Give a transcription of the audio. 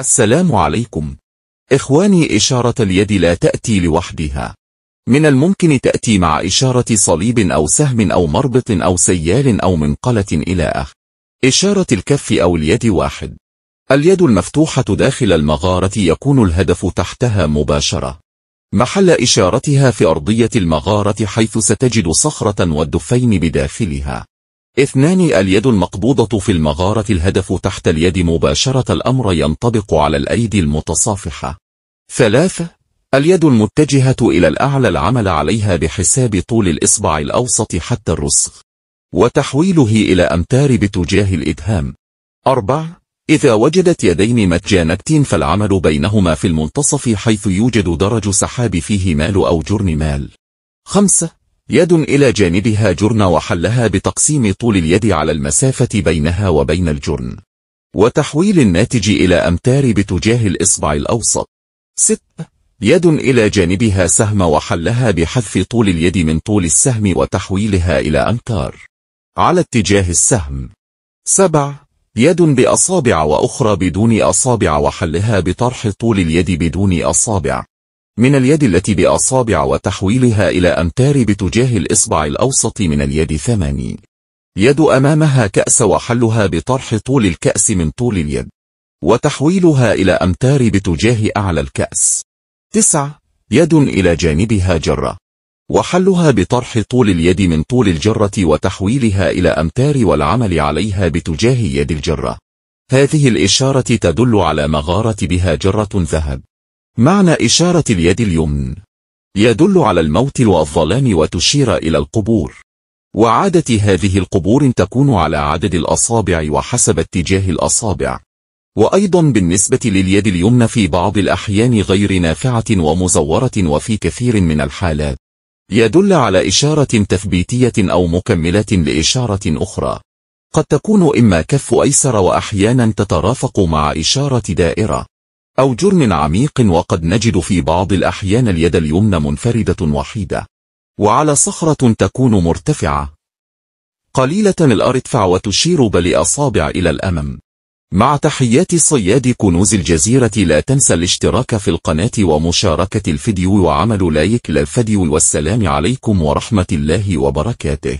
السلام عليكم إخواني إشارة اليد لا تأتي لوحدها من الممكن تأتي مع إشارة صليب أو سهم أو مربط أو سيال أو منقلة إلى أخ إشارة الكف أو اليد واحد اليد المفتوحة داخل المغارة يكون الهدف تحتها مباشرة محل إشارتها في أرضية المغارة حيث ستجد صخرة والدفين بداخلها اثنان اليد المقبوضة في المغارة الهدف تحت اليد مباشرة الأمر ينطبق على الأيدي المتصافحة ثلاثة اليد المتجهة إلى الأعلى العمل عليها بحساب طول الإصبع الأوسط حتى الرسغ وتحويله إلى أمتار باتجاه الإدهام أربع إذا وجدت يدين متجانتين فالعمل بينهما في المنتصف حيث يوجد درج سحاب فيه مال أو جرن مال خمسة يد إلى جانبها جرن وحلها بتقسيم طول اليد على المسافة بينها وبين الجرن وتحويل الناتج إلى أمتار بتجاه الإصبع الأوسط 6. يد إلى جانبها سهم وحلها بحذف طول اليد من طول السهم وتحويلها إلى أمتار على اتجاه السهم 7. يد بأصابع وأخرى بدون أصابع وحلها بطرح طول اليد بدون أصابع من اليد التي بأصابع وتحويلها إلى أمتار بتجاه الإصبع الأوسط من اليد ثماني يد أمامها كأس وحلها بطرح طول الكأس من طول اليد وتحويلها إلى أمتار بتجاه أعلى الكأس تسع يد إلى جانبها جرة وحلها بطرح طول اليد من طول الجرة وتحويلها إلى أمتار والعمل عليها بتجاه يد الجرة هذه الإشارة تدل على مغارة بها جرة ذهب معنى إشارة اليد اليمن يدل على الموت والظلام وتشير إلى القبور وعادة هذه القبور تكون على عدد الأصابع وحسب اتجاه الأصابع وأيضا بالنسبة لليد اليمنى في بعض الأحيان غير نافعة ومزورة وفي كثير من الحالات يدل على إشارة تثبيتية أو مكملة لإشارة أخرى قد تكون إما كف أيسر وأحيانا تترافق مع إشارة دائرة أو جرم عميق وقد نجد في بعض الأحيان اليد اليمنى منفردة وحيدة وعلى صخرة تكون مرتفعة قليلة الأرتفع وتشير بالأصابع إلى الأمام مع تحيات صياد كنوز الجزيرة لا تنسى الاشتراك في القناة ومشاركة الفيديو وعمل لايك للفيديو والسلام عليكم ورحمة الله وبركاته